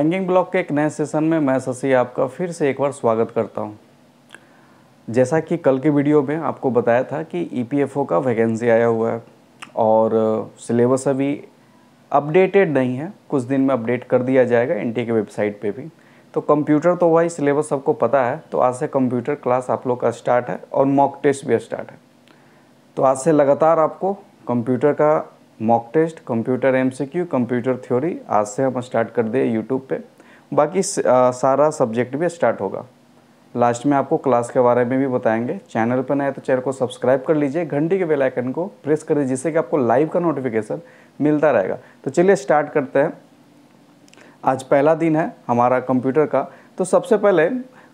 Hanging block के एक नए सेशन में मैं शशि आपका फिर से एक बार स्वागत करता हूं। जैसा कि कल की वीडियो में आपको बताया था कि ईपीएफओ e का वैकेंसी आया हुआ है और सिलेबस अभी अपडेटेड नहीं है कुछ दिन में अपडेट कर दिया जाएगा एन के वेबसाइट पे भी तो कंप्यूटर तो वही सिलेबस सबको पता है तो आज से कंप्यूटर क्लास आप लोग का स्टार्ट है और मॉक टेस्ट भी स्टार्ट है तो आज से लगातार आपको कंप्यूटर का mock test computer MCQ computer theory आज से हम स्टार्ट कर दिए यूट्यूब पे बाकी सारा सब्जेक्ट भी स्टार्ट होगा लास्ट में आपको क्लास के बारे में भी बताएंगे चैनल पर नए तो चैनल को सब्सक्राइब कर लीजिए घंटी के बेल आइकन को प्रेस कर दीजिए जिससे कि आपको लाइव का नोटिफिकेशन मिलता रहेगा तो चलिए स्टार्ट करते हैं आज पहला दिन है हमारा कंप्यूटर का तो सबसे पहले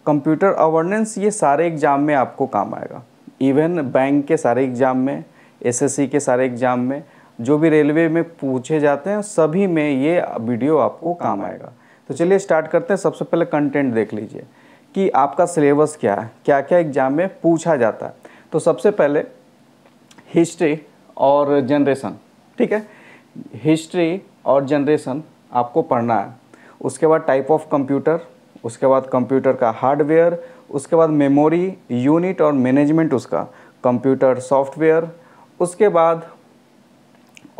कंप्यूटर अवर्नेंस ये सारे एग्ज़ाम में आपको काम आएगा इवन बैंक के सारे एग्ज़ाम में एसएससी के सारे एग्ज़ाम में जो भी रेलवे में पूछे जाते हैं सभी में ये वीडियो आपको काम आएगा तो चलिए स्टार्ट करते हैं सबसे पहले कंटेंट देख लीजिए कि आपका सिलेबस क्या है क्या क्या एग्ज़ाम में पूछा जाता है तो सबसे पहले हिस्ट्री और जनरेशन ठीक है हिस्ट्री और जनरेशन आपको पढ़ना है उसके बाद टाइप ऑफ कंप्यूटर उसके बाद कंप्यूटर का हार्डवेयर उसके बाद मेमोरी यूनिट और मैनेजमेंट उसका कंप्यूटर सॉफ्टवेयर उसके बाद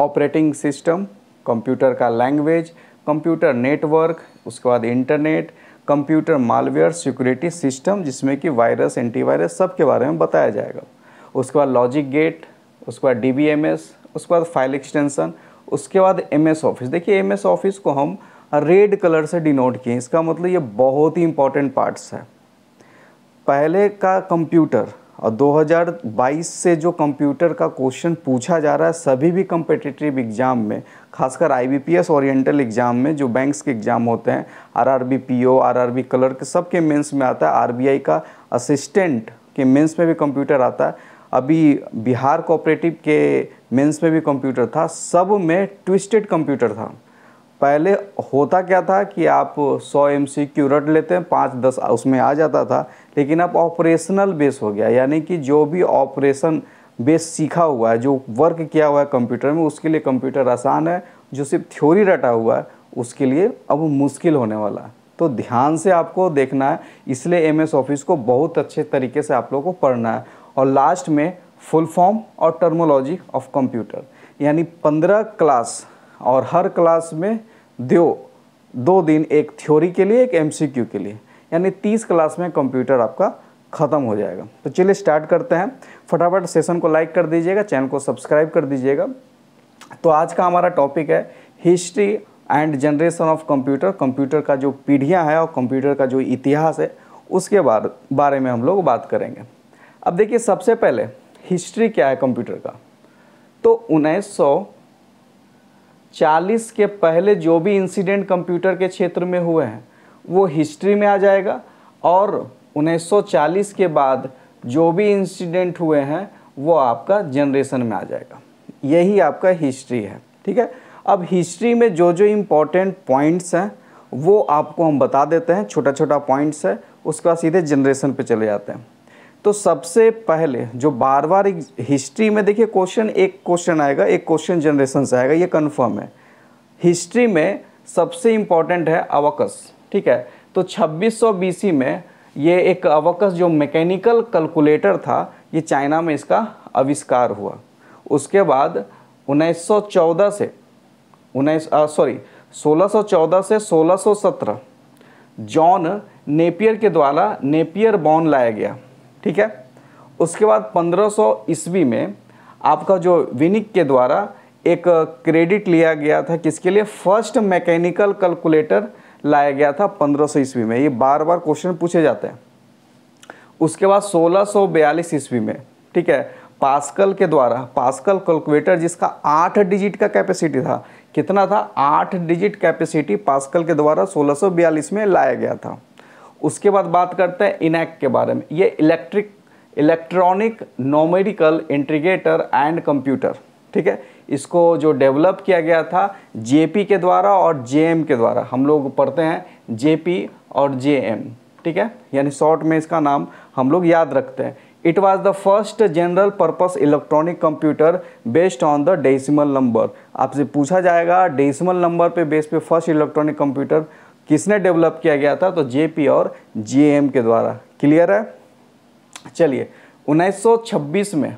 ऑपरेटिंग सिस्टम कंप्यूटर का लैंग्वेज कंप्यूटर नेटवर्क उसके बाद internet computer malware security system जिसमें कि वायरस एंटीवायरस सब के बारे में बताया जाएगा उसके बाद लॉजिक गेट उसके बाद डी उसके बाद फाइल एक्सटेंशन उसके बाद एम एस ऑफिस देखिए एम एस ऑफिस को हम रेड कलर से डिनोट किए इसका मतलब ये बहुत ही इंपॉर्टेंट पार्ट्स है पहले का कंप्यूटर और 2022 से जो कंप्यूटर का क्वेश्चन पूछा जा रहा है सभी भी कम्पिटिटिव एग्ज़ाम में खासकर आईबीपीएस ओरिएंटल एग्ज़ाम में जो बैंक्स के एग्ज़ाम होते हैं आरआरबी पीओ आरआरबी क्लर्क सब के मेंस में आता है आरबीआई का असिस्टेंट के मेंस में भी कंप्यूटर आता है अभी बिहार कोऑपरेटिव के मेंस में भी कंप्यूटर था सब में ट्विस्टेड कंप्यूटर था पहले होता क्या था कि आप 100 एम सी क्यू रट लेते हैं पाँच दस उसमें आ जाता था लेकिन अब ऑपरेशनल बेस हो गया यानी कि जो भी ऑपरेशन बेस सीखा हुआ है जो वर्क किया हुआ है कंप्यूटर में उसके लिए कंप्यूटर आसान है जो सिर्फ थ्योरी रटा हुआ है उसके लिए अब मुश्किल होने वाला है तो ध्यान से आपको देखना है इसलिए एम एस ऑफिस को बहुत अच्छे तरीके से आप लोग को पढ़ना है और लास्ट में फुल फॉर्म और टर्मोलॉजी ऑफ कंप्यूटर यानी पंद्रह क्लास और हर क्लास में दो दो दिन एक थ्योरी के लिए एक एमसीक्यू के लिए यानी तीस क्लास में कंप्यूटर आपका ख़त्म हो जाएगा तो चलिए स्टार्ट करते हैं फटाफट सेशन को लाइक कर दीजिएगा चैनल को सब्सक्राइब कर दीजिएगा तो आज का हमारा टॉपिक है history and generation of computer computer का जो पीढ़ियाँ हैं और कंप्यूटर का जो इतिहास है उसके बार, बारे में हम लोग बात करेंगे अब देखिए सबसे पहले हिस्ट्री क्या है कंप्यूटर का तो उन्नीस 40 के पहले जो भी इंसिडेंट कंप्यूटर के क्षेत्र में हुए हैं वो हिस्ट्री में आ जाएगा और 1940 के बाद जो भी इंसिडेंट हुए हैं वो आपका जनरेशन में आ जाएगा यही आपका हिस्ट्री है ठीक है अब हिस्ट्री में जो जो इम्पोर्टेंट पॉइंट्स हैं वो आपको हम बता देते हैं छोटा छोटा पॉइंट्स है उसका सीधे जनरेशन पे चले जाते हैं तो सबसे पहले जो बार बार हिस्ट्री में देखिए क्वेश्चन एक क्वेश्चन आएगा एक क्वेश्चन जनरेशन से आएगा ये कन्फर्म है हिस्ट्री में सबसे इम्पॉर्टेंट है अवकस ठीक है तो 2600 बीसी में ये एक अवकस जो मैकेनिकल कैलकुलेटर था ये चाइना में इसका आविष्कार हुआ उसके बाद 1914 से उन्नीस सॉरी 1614 से 1617 जॉन नेपियर के द्वारा नेपियर बॉन लाया गया ठीक है उसके बाद 1500 सौ ईस्वी में आपका जो विनिक के द्वारा एक क्रेडिट लिया गया था किसके लिए फर्स्ट मैकेनिकल कैलकुलेटर लाया गया था 1500 सौ ईस्वी में ये बार बार क्वेश्चन पूछे जाते हैं उसके बाद 1642 ईस्वी में ठीक है पास्कल के द्वारा पास्कल कैलकुलेटर जिसका आठ डिजिट का कैपेसिटी था कितना था आठ डिजिट कैपेसिटी पास्कल के द्वारा 1642 में लाया गया था उसके बाद बात करते हैं इनैक के बारे में ये electric electronic numerical integrator and computer ठीक है इसको जो डेवलप किया गया था जेपी के द्वारा और जेएम के द्वारा हम लोग पढ़ते हैं जेपी और जेएम ठीक है यानी शॉर्ट में इसका नाम हम लोग याद रखते हैं it was the first general purpose electronic computer based on the decimal number आपसे पूछा जाएगा डेसिमल नंबर पे बेस पे फर्स्ट इलेक्ट्रॉनिक कंप्यूटर किसने डेवलप किया गया था तो जेपी और जीएम के द्वारा क्लियर है चलिए 1926 में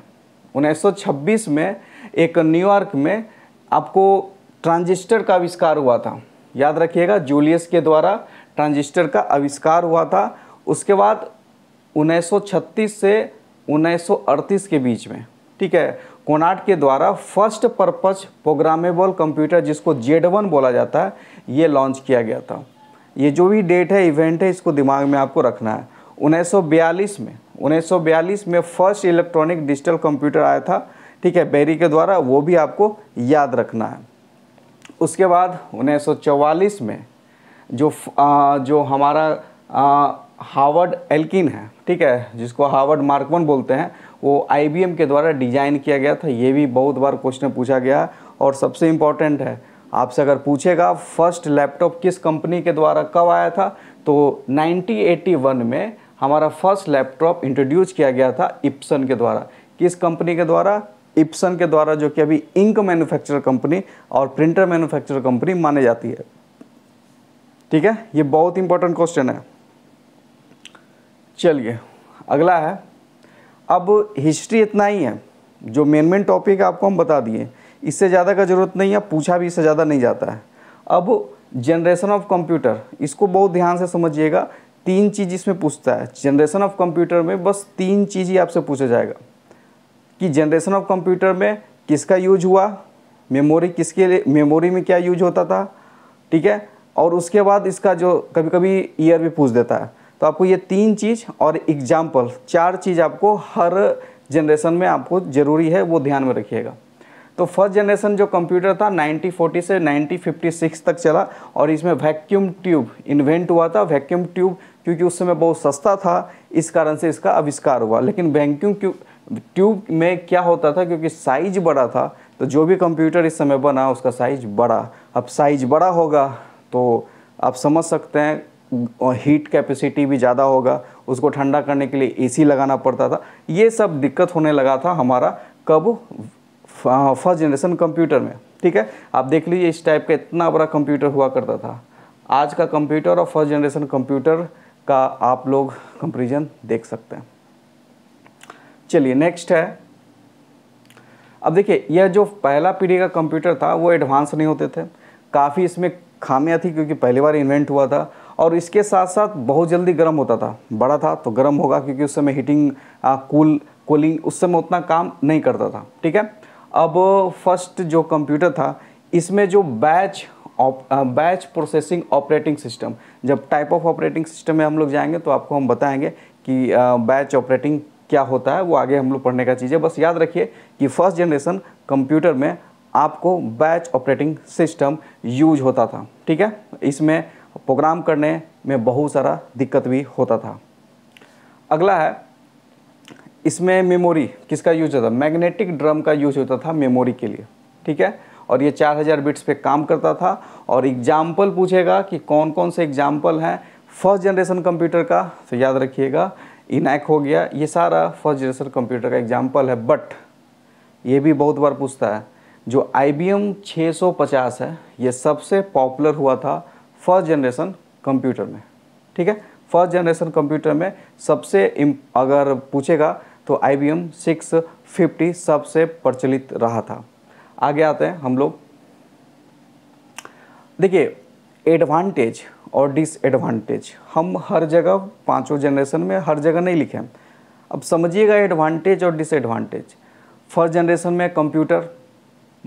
1926 में एक न्यूयॉर्क में आपको ट्रांजिस्टर का आविष्कार हुआ था याद रखिएगा जूलियस के द्वारा ट्रांजिस्टर का आविष्कार हुआ था उसके बाद 1936 से 1938 के बीच में ठीक है कोनाट के द्वारा फर्स्ट पर्पज प्रोग्रामेबल कंप्यूटर जिसको जेड वन बोला जाता है ये लॉन्च किया गया था ये जो भी डेट है इवेंट है इसको दिमाग में आपको रखना है 1942 में 1942 में फर्स्ट इलेक्ट्रॉनिक डिजिटल कंप्यूटर आया था ठीक है बेरी के द्वारा वो भी आपको याद रखना है उसके बाद 1944 में जो आ, जो हमारा हावर्ड हार्वर्ड एल्किन है ठीक है जिसको हार्वर्ड मार्कवन बोलते हैं वो आईबीएम के द्वारा डिजाइन किया गया था ये भी बहुत बार क्वेश्चन पूछा गया और सबसे इम्पॉर्टेंट है आपसे अगर पूछेगा फर्स्ट लैपटॉप किस कंपनी के द्वारा कब आया था तो 1981 में हमारा फर्स्ट लैपटॉप इंट्रोड्यूस किया गया था इप्सन के द्वारा किस कंपनी के द्वारा इप्सन के द्वारा जो कि अभी इंक मैन्युफैक्चरर कंपनी और प्रिंटर मैन्युफैक्चरर कंपनी मानी जाती है ठीक है ये बहुत इंपॉर्टेंट क्वेश्चन है चलिए अगला है अब हिस्ट्री इतना ही है जो मेन मेन टॉपिक आपको हम बता दिए इससे ज़्यादा का ज़रूरत नहीं है पूछा भी इससे ज़्यादा नहीं जाता है अब जनरेशन ऑफ कंप्यूटर इसको बहुत ध्यान से समझिएगा तीन चीज़ इसमें पूछता है जनरेशन ऑफ कंप्यूटर में बस तीन चीज़ ही आपसे पूछा जाएगा कि जनरेशन ऑफ कंप्यूटर में किसका यूज हुआ मेमोरी किसके लिए मेमोरी में क्या यूज होता था ठीक है और उसके बाद इसका जो कभी कभी ईयर भी पूछ देता है तो आपको ये तीन चीज़ और एग्जाम्पल चार चीज़ आपको हर जनरेशन में आपको ज़रूरी है वो ध्यान में रखिएगा तो फर्स्ट जनरेशन जो कंप्यूटर था 1940 से 1956 तक चला और इसमें वैक्यूम ट्यूब इन्वेंट हुआ था वैक्यूम ट्यूब क्योंकि उस समय बहुत सस्ता था इस कारण से इसका आविष्कार हुआ लेकिन वैक्यूम ट्यूब में क्या होता था क्योंकि साइज बड़ा था तो जो भी कंप्यूटर इस समय बना उसका साइज बड़ा अब साइज बड़ा होगा तो आप समझ सकते हैं और हीट कैपेसिटी भी ज़्यादा होगा उसको ठंडा करने के लिए एसी लगाना पड़ता था ये सब दिक्कत होने लगा था हमारा कब फर्स्ट जनरेशन कंप्यूटर में ठीक है आप देख लीजिए इस टाइप का इतना बड़ा कंप्यूटर हुआ करता था आज का कंप्यूटर और फर्स्ट जनरेशन कंप्यूटर का आप लोग कंपेरिजन देख सकते हैं चलिए नेक्स्ट है अब देखिए यह जो पहला पीढ़ी का कंप्यूटर था वो एडवांस नहीं होते थे काफ़ी इसमें खामियाँ थी क्योंकि पहली बार इन्वेंट हुआ था और इसके साथ साथ बहुत जल्दी गर्म होता था बड़ा था तो गर्म होगा क्योंकि उस समय हीटिंग कूल कूलिंग उस समय उतना काम नहीं करता था ठीक है अब फर्स्ट जो कंप्यूटर था इसमें जो batch batch processing operating system जब टाइप ऑफ ऑपरेटिंग सिस्टम में हम लोग जाएंगे तो आपको हम बताएंगे कि बैच ऑपरेटिंग क्या होता है वो आगे हम लोग पढ़ने का चीज़ है बस याद रखिए कि फर्स्ट जनरेशन कंप्यूटर में आपको बैच ऑपरेटिंग सिस्टम यूज होता था ठीक है इसमें प्रोग्राम करने में बहुत सारा दिक्कत भी होता था अगला है इसमें मेमोरी किसका यूज होता मैग्नेटिक ड्रम का यूज होता था मेमोरी के लिए ठीक है और ये 4000 बिट्स पे काम करता था और एग्जाम्पल पूछेगा कि कौन कौन से एग्जाम्पल हैं फर्स्ट जनरेशन कंप्यूटर का तो याद रखिएगा इनैक हो गया ये सारा फर्स्ट जनरेशन कंप्यूटर का एग्जाम्पल है बट ये भी बहुत बार पूछता है जो आई बी एम है ये सबसे पॉपुलर हुआ था फर्स्ट जनरेशन कंप्यूटर में ठीक है फर्स्ट जनरेशन कंप्यूटर में सबसे अगर पूछेगा तो I B M six fifty सबसे प्रचलित रहा था आगे आते हैं हम लोग देखिए एडवांटेज और डिसएडवांटेज हम हर जगह पांचों जनरेशन में हर जगह नहीं लिखे अब समझिएगा एडवांटेज और डिसएडवांटेज फर्स्ट जनरेशन में कंप्यूटर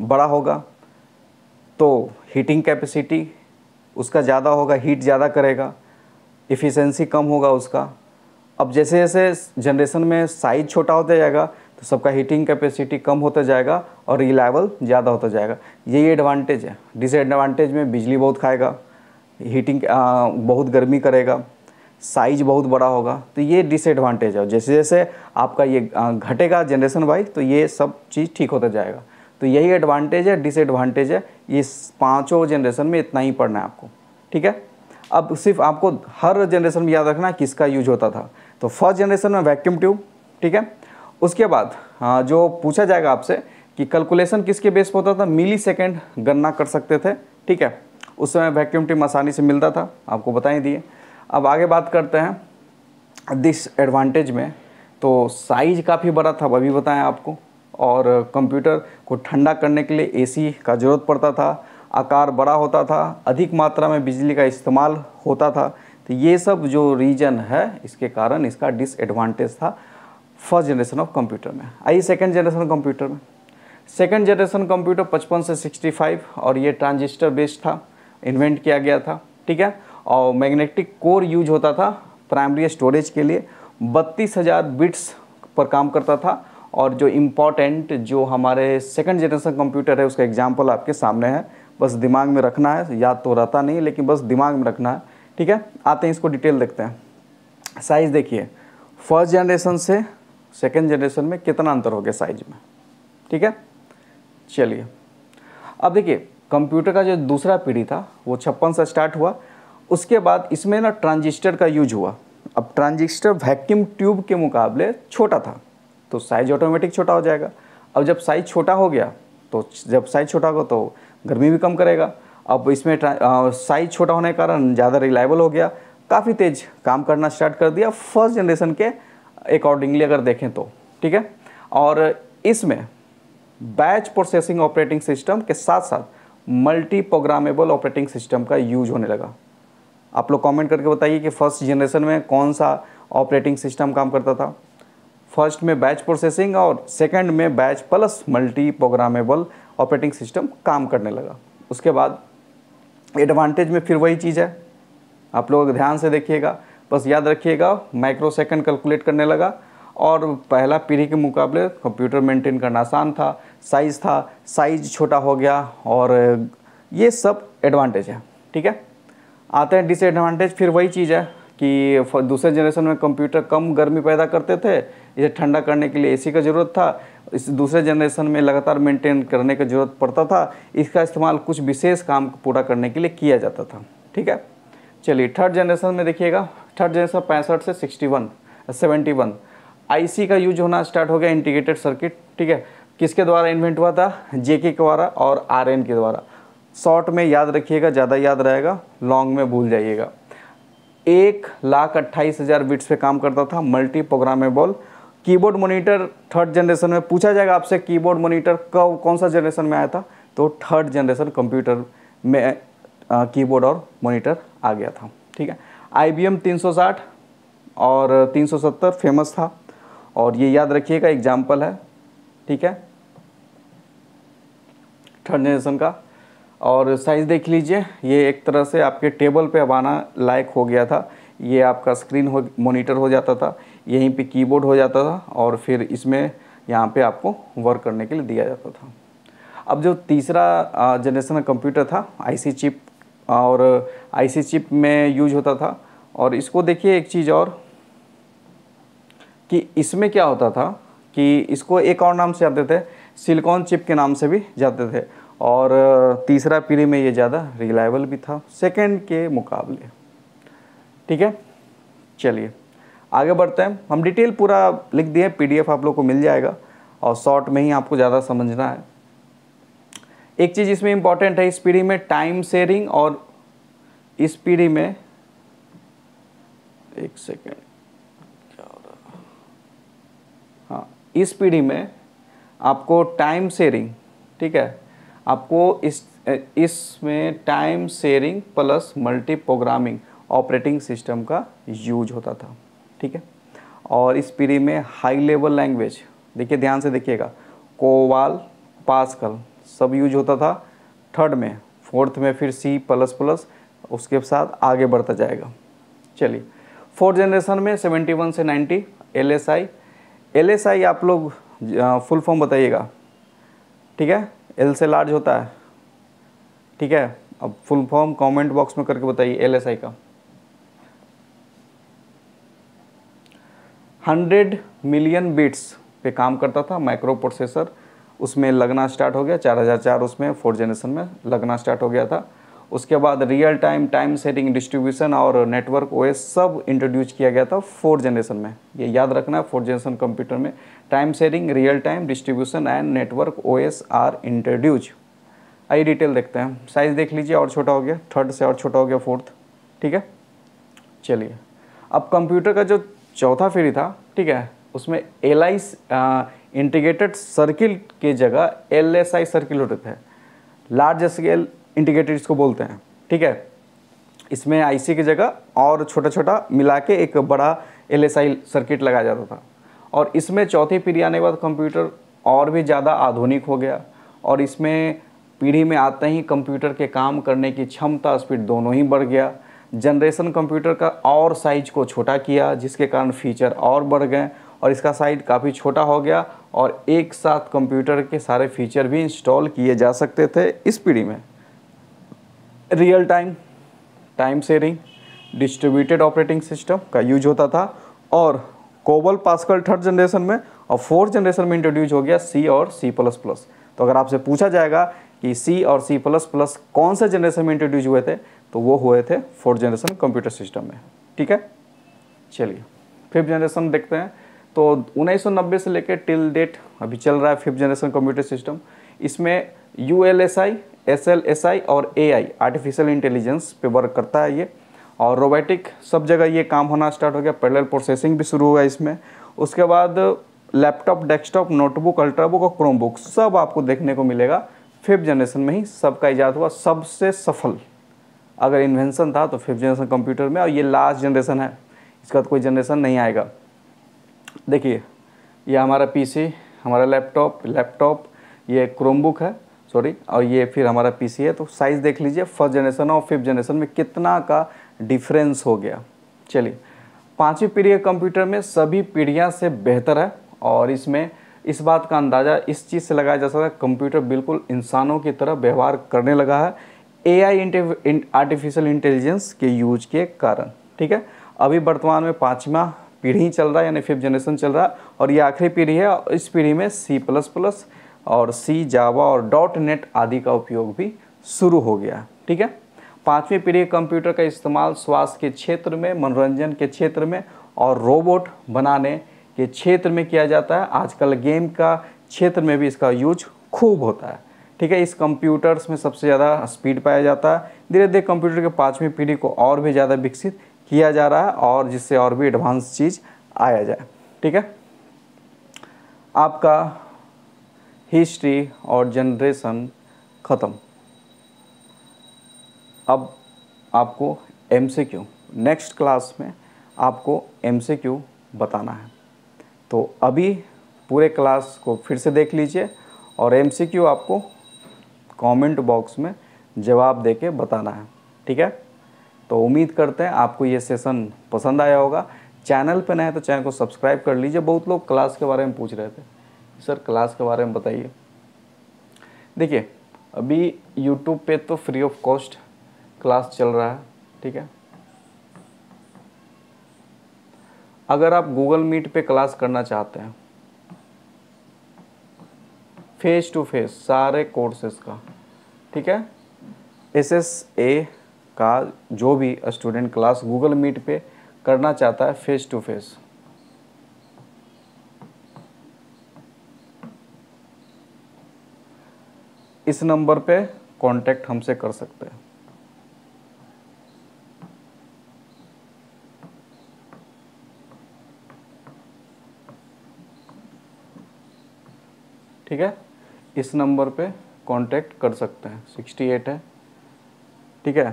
बड़ा होगा तो हीटिंग कैपेसिटी उसका ज़्यादा होगा हीट ज़्यादा करेगा इफ़िशेंसी कम होगा उसका अब जैसे जैसे जनरेशन में साइज छोटा होता जाएगा तो सबका हीटिंग कैपेसिटी कम होता जाएगा और रिलायबल ज़्यादा होता जाएगा यही एडवांटेज है डिसएडवांटेज में बिजली बहुत खाएगा हीटिंग आ, बहुत गर्मी करेगा साइज बहुत बड़ा होगा तो ये डिसएडवांटेज है जैसे जैसे आपका ये घटेगा जनरेशन वाइज तो ये सब चीज़ ठीक होता जाएगा तो यही एडवांटेज है डिसएडवांटेज है ये पाँचों जनरेशन में इतना ही पढ़ना है आपको ठीक है अब सिर्फ आपको हर जनरेशन में याद रखना किसका यूज होता था तो फर्स्ट जनरेशन में वैक्यूम ट्यूब ठीक है उसके बाद हाँ, जो पूछा जाएगा आपसे कि कैलकुलेशन किसके बेस पर होता था मिली सेकेंड गन्ना कर सकते थे ठीक है उस समय वैक्यूम ट्यूब आसानी से मिलता था आपको बता ही दिए अब आगे बात करते हैं दिस एडवांटेज में तो साइज काफ़ी बड़ा था अभी बताएं आपको और कंप्यूटर को ठंडा करने के लिए एसी का ज़रूरत पड़ता था आकार बड़ा होता था अधिक मात्रा में बिजली का इस्तेमाल होता था तो ये सब जो रीजन है इसके कारण इसका डिसएडवांटेज था फर्स्ट जनरेशन ऑफ कंप्यूटर में आइए सेकेंड जनरेशन कंप्यूटर में सेकेंड जनरेशन कंप्यूटर पचपन से 65 और ये ट्रांजिस्टर बेस्ड था इन्वेंट किया गया था ठीक है और मैग्नेटिक कोर यूज होता था प्राइमरी स्टोरेज के लिए बत्तीस हज़ार बिट्स पर काम करता था और जो इम्पॉर्टेंट जो हमारे सेकेंड जनरेशन कंप्यूटर है उसका एग्जाम्पल आपके सामने है बस दिमाग में रखना है याद तो रहता नहीं लेकिन बस दिमाग में रखना है ठीक है आते हैं इसको डिटेल देखते हैं साइज देखिए फर्स्ट जनरेशन से सेकेंड जनरेशन में कितना अंतर हो गया साइज में ठीक है चलिए अब देखिए कंप्यूटर का जो दूसरा पीढ़ी था वो छप्पन से स्टार्ट हुआ उसके बाद इसमें ना ट्रांजिस्टर का यूज हुआ अब ट्रांजिस्टर वैक्यूम ट्यूब के मुकाबले छोटा था तो साइज ऑटोमेटिक छोटा हो जाएगा अब जब साइज छोटा हो गया तो जब साइज छोटा होगा तो गर्मी भी कम करेगा अब इसमें साइज़ छोटा होने के कारण ज़्यादा रिलायबल हो गया काफ़ी तेज़ काम करना स्टार्ट कर दिया फर्स्ट जनरेशन के अकॉर्डिंगली अगर देखें तो ठीक है और इसमें बैच प्रोसेसिंग ऑपरेटिंग सिस्टम के साथ साथ मल्टी प्रोग्रामेबल ऑपरेटिंग सिस्टम का यूज होने लगा आप लोग कमेंट करके बताइए कि फर्स्ट जनरेशन में कौन सा ऑपरेटिंग सिस्टम काम करता था फर्स्ट में बैच प्रोसेसिंग और सेकंड में batch plus multi programmable operating system काम करने लगा उसके बाद एडवांटेज में फिर वही चीज़ है आप लोग ध्यान से देखिएगा बस याद रखिएगा माइक्रो सेकेंड कैलकुलेट करने लगा और पहला पीढ़ी के मुकाबले कंप्यूटर मेंटेन करना आसान था साइज़ था साइज छोटा हो गया और ये सब एडवांटेज है ठीक है आते हैं डिसएडवांटेज फिर वही चीज़ है कि दूसरे जनरेशन में कंप्यूटर कम गर्मी पैदा करते थे इसे ठंडा करने के लिए एसी का ज़रूरत था इस दूसरे जनरेशन में लगातार मेंटेन करने की जरूरत पड़ता था इसका इस्तेमाल कुछ विशेष काम पूरा करने के लिए किया जाता था ठीक है चलिए थर्ड जनरेशन में देखिएगा थर्ड जनरेशन पैंसठ से sixty one seventy one I का यूज होना स्टार्ट हो गया इंटीग्रेटेड सर्किट ठीक है किसके द्वारा इन्वेंट हुआ था जे के द्वारा और आर के द्वारा शॉर्ट में याद रखिएगा ज़्यादा याद रहेगा लॉन्ग में भूल जाइएगा एक लाख अट्ठाईस हज़ार बिट्स पे काम करता था multi programmable keyboard monitor third generation में पूछा जाएगा आपसे कीबोर्ड मॉनिटर कब कौन सा जनरेशन में आया था तो थर्ड जनरेशन कंप्यूटर में कीबोर्ड और मॉनिटर आ गया था ठीक है आई बी एम तीन सौ साठ और तीन सौ सत्तर फेमस था और ये याद रखिएगा एग्जाम्पल है ठीक है थर्ड जनरेशन का और साइज़ देख लीजिए ये एक तरह से आपके टेबल पे अब आना लायक हो गया था ये आपका स्क्रीन हो मोनीटर हो जाता था यहीं पे कीबोर्ड हो जाता था और फिर इसमें यहाँ पे आपको वर्क करने के लिए दिया जाता था अब जो तीसरा जनरेशन कंप्यूटर था आईसी चिप और आईसी चिप में यूज होता था और इसको देखिए एक चीज़ और कि इसमें क्या होता था कि इसको एक और नाम से जाते थे सिलिकॉन चिप के नाम से भी जाते थे और तीसरा पीढ़ी में ये ज़्यादा रिलायबल भी था सेकेंड के मुकाबले ठीक है चलिए आगे बढ़ते हैं हम डिटेल पूरा लिख दिए पीडीएफ आप लोग को मिल जाएगा और शॉर्ट में ही आपको ज़्यादा समझना है एक चीज़ इसमें इम्पॉर्टेंट है इस पीढ़ी में टाइम शेयरिंग और इस पीढ़ी में एक सेकेंड हाँ इस पीढ़ी में आपको टाइम शेयरिंग ठीक है आपको इस इसमें time sharing plus multi programming operating system का यूज होता था ठीक है और इस पीढ़ी में हाई लेवल लैंग्वेज देखिए ध्यान से देखिएगा कोवाल पास्कल सब यूज होता था थर्ड में फोर्थ में फिर सी प्लस प्लस उसके साथ आगे बढ़ता जाएगा चलिए फोर्थ जनरेशन में 71 से 90 L S I L S I आप लोग फुल फॉर्म बताइएगा ठीक है एल से लार्ज होता है ठीक है अब फुल फॉर्म कमेंट बॉक्स में करके बताइए एल एस आई का हंड्रेड मिलियन बिट्स पे काम करता था माइक्रो प्रोसेसर उसमें लगना स्टार्ट हो गया 4004 उसमें फोर्थ जनरेशन में लगना स्टार्ट हो गया था उसके बाद real time time setting distribution और नेटवर्क ओएस सब इंट्रोड्यूस किया गया था फोर्थ जनरेशन में ये याद रखना है फोर्थ जनरेशन कंप्यूटर में time setting real time distribution and network OS are introduce आई डिटेल देखते हैं साइज़ देख लीजिए और छोटा हो गया थर्ड से और छोटा हो गया फोर्थ ठीक है चलिए अब कंप्यूटर का जो चौथा फेरी था ठीक है उसमें एल आई इंटीग्रेटेड सर्किल के जगह एल एस आई सर्किल होते थे लार्ज स्केल इंटीग्रेटेड इसको बोलते हैं ठीक है इसमें आईसी की जगह और छोटा छोटा मिला के एक बड़ा एल एस आई सर्किट लगाया जाता था और इसमें चौथी पीढ़ी आने के बाद कंप्यूटर और भी ज़्यादा आधुनिक हो गया और इसमें पीढ़ी में आते ही कंप्यूटर के काम करने की क्षमता स्पीड दोनों ही बढ़ गया जनरेशन कंप्यूटर का और साइज को छोटा किया जिसके कारण फीचर और बढ़ गए और इसका साइज काफ़ी छोटा हो गया और एक साथ कंप्यूटर के सारे फीचर भी इंस्टॉल किए जा सकते थे इस पीढ़ी में real time time sharing distributed operating system का यूज होता था और कोबल पास्कल थर्ड जनरेशन में और फोर्थ जनरेशन में इंट्रोड्यूस हो गया सी और सी प्लस प्लस तो अगर आपसे पूछा जाएगा कि सी और सी प्लस प्लस कौन से जनरेशन में इंट्रोड्यूस हुए थे तो वो हुए थे फोर्थ जनरेशन कंप्यूटर सिस्टम में ठीक है चलिए फिफ्थ जनरेशन देखते हैं तो 1990 से लेकर टिल डेट अभी चल रहा है फिफ्थ जनरेशन कंप्यूटर सिस्टम इसमें U L S I S L S I और ए आई आर्टिफिशियल इंटेलिजेंस पे वर्क करता है ये और रोबोटिक सब जगह ये काम होना स्टार्ट हो गया पैरेलल प्रोसेसिंग भी शुरू हुआ इसमें उसके बाद लैपटॉप डेस्कटॉप नोटबुक अल्ट्राबुक और क्रोमबुक सब आपको देखने को मिलेगा फिफ्थ जनरेशन में ही सबका ईजाद हुआ सबसे सफल अगर इन्वेंशन था तो फिफ्थ जनरेशन कंप्यूटर में और ये लास्ट जनरेशन है इसका तो कोई जनरेशन नहीं आएगा देखिए ये हमारा पीसी हमारा लैपटॉप लैपटॉप ये क्रोमबुक है सॉरी और ये फिर हमारा पीसी है तो साइज़ देख लीजिए फर्स्ट जनरेशन और फिफ्थ जनरेशन में कितना का डिफरेंस हो गया चलिए पाँचवीं पीढ़ी के कंप्यूटर में सभी पीढ़ियाँ से बेहतर है और इसमें इस बात का अंदाज़ा इस चीज़ से लगाया जा सकता है कंप्यूटर बिल्कुल इंसानों की तरह व्यवहार करने लगा है ए आई आर्टिफिशियल इंटेलिजेंस के यूज के कारण ठीक है अभी वर्तमान में पाँचवा पीढ़ी चल रहा है यानी फिफ्थ जनरेशन चल रहा है और ये आखिरी पीढ़ी है इस पीढ़ी में सी प्लस प्लस और सी जावा और डॉट नेट आदि का उपयोग भी शुरू हो गया ठीक है पाँचवीं पीढ़ी कंप्यूटर का इस्तेमाल स्वास्थ्य के क्षेत्र में मनोरंजन के क्षेत्र में और रोबोट बनाने के क्षेत्र में किया जाता है आजकल गेम का क्षेत्र में भी इसका यूज खूब होता है ठीक है इस कंप्यूटर्स में सबसे ज़्यादा स्पीड पाया जाता है धीरे धीरे कंप्यूटर के पाँचवीं पीढ़ी को और भी ज़्यादा विकसित किया जा रहा है और जिससे और भी एडवांस चीज़ आया जाए ठीक है आपका हिस्ट्री और जनरेशन ख़त्म अब आपको एम से क्यू नेक्स्ट क्लास में आपको एम से क्यू बताना है तो अभी पूरे क्लास को फिर से देख लीजिए और एम सी क्यू आपको कमेंट बॉक्स में जवाब दे के बताना है ठीक है तो उम्मीद करते हैं आपको ये सेशन पसंद आया होगा चैनल पर नए तो चैनल को सब्सक्राइब कर लीजिए बहुत लोग क्लास के बारे में पूछ रहे थे सर क्लास के बारे में बताइए देखिए अभी यूट्यूब पे तो फ्री ऑफ कॉस्ट क्लास चल रहा है ठीक है अगर आप गूगल मीट पे क्लास करना चाहते हैं फेस टू फेस सारे कोर्सेज का ठीक है एस एस ए का जो भी स्टूडेंट क्लास गूगल मीट पे करना चाहता है फेस टू फेस इस नंबर पे कांटेक्ट हमसे कर सकते हैं ठीक है इस नंबर पे कांटेक्ट कर सकते हैं 68 है ठीक है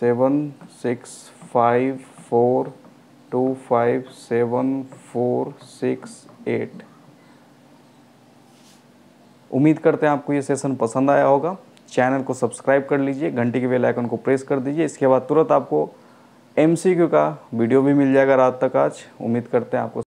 seven six five four two five seven four six eight उम्मीद करते हैं आपको ये सेशन पसंद आया होगा चैनल को सब्सक्राइब कर लीजिए घंटी के बेल आइकन को प्रेस कर दीजिए इसके बाद तुरंत आपको एमसीक्यू का वीडियो भी मिल जाएगा रात तक आज उम्मीद करते हैं आपको